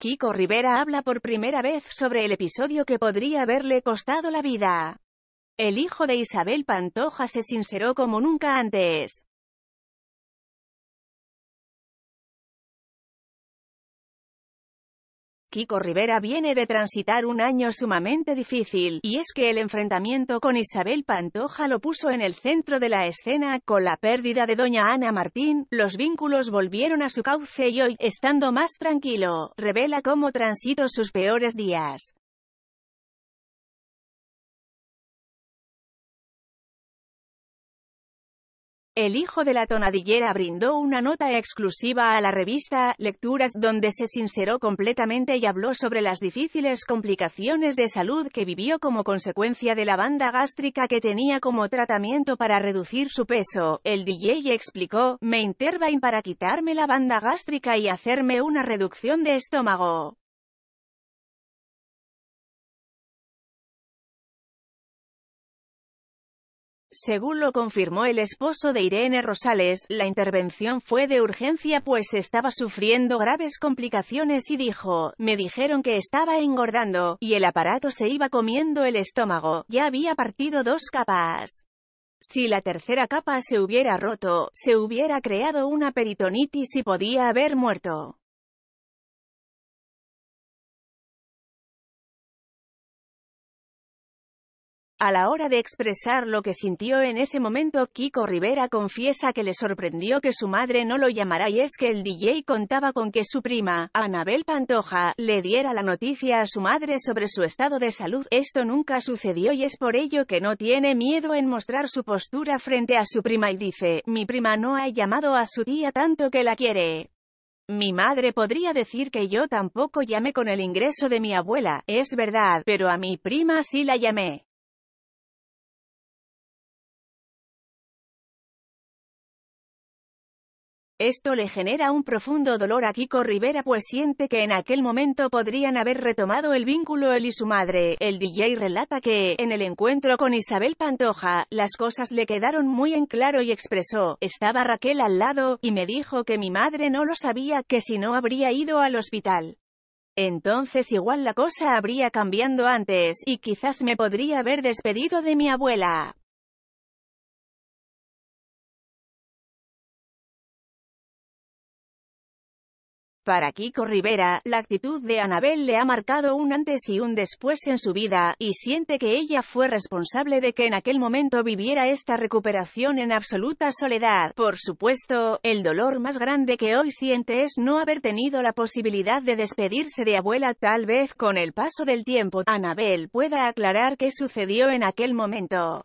Kiko Rivera habla por primera vez sobre el episodio que podría haberle costado la vida. El hijo de Isabel Pantoja se sinceró como nunca antes. Kiko Rivera viene de transitar un año sumamente difícil, y es que el enfrentamiento con Isabel Pantoja lo puso en el centro de la escena, con la pérdida de doña Ana Martín, los vínculos volvieron a su cauce y hoy, estando más tranquilo, revela cómo transito sus peores días. El hijo de la tonadillera brindó una nota exclusiva a la revista Lecturas, donde se sinceró completamente y habló sobre las difíciles complicaciones de salud que vivió como consecuencia de la banda gástrica que tenía como tratamiento para reducir su peso. El DJ explicó, me intervain para quitarme la banda gástrica y hacerme una reducción de estómago. Según lo confirmó el esposo de Irene Rosales, la intervención fue de urgencia pues estaba sufriendo graves complicaciones y dijo, me dijeron que estaba engordando, y el aparato se iba comiendo el estómago, ya había partido dos capas. Si la tercera capa se hubiera roto, se hubiera creado una peritonitis y podía haber muerto. A la hora de expresar lo que sintió en ese momento, Kiko Rivera confiesa que le sorprendió que su madre no lo llamara y es que el DJ contaba con que su prima, Anabel Pantoja, le diera la noticia a su madre sobre su estado de salud. Esto nunca sucedió y es por ello que no tiene miedo en mostrar su postura frente a su prima y dice, mi prima no ha llamado a su tía tanto que la quiere. Mi madre podría decir que yo tampoco llamé con el ingreso de mi abuela, es verdad, pero a mi prima sí la llamé. Esto le genera un profundo dolor a Kiko Rivera pues siente que en aquel momento podrían haber retomado el vínculo él y su madre. El DJ relata que, en el encuentro con Isabel Pantoja, las cosas le quedaron muy en claro y expresó, estaba Raquel al lado, y me dijo que mi madre no lo sabía, que si no habría ido al hospital. Entonces igual la cosa habría cambiando antes, y quizás me podría haber despedido de mi abuela. Para Kiko Rivera, la actitud de Anabel le ha marcado un antes y un después en su vida, y siente que ella fue responsable de que en aquel momento viviera esta recuperación en absoluta soledad. Por supuesto, el dolor más grande que hoy siente es no haber tenido la posibilidad de despedirse de abuela. Tal vez con el paso del tiempo, Anabel pueda aclarar qué sucedió en aquel momento.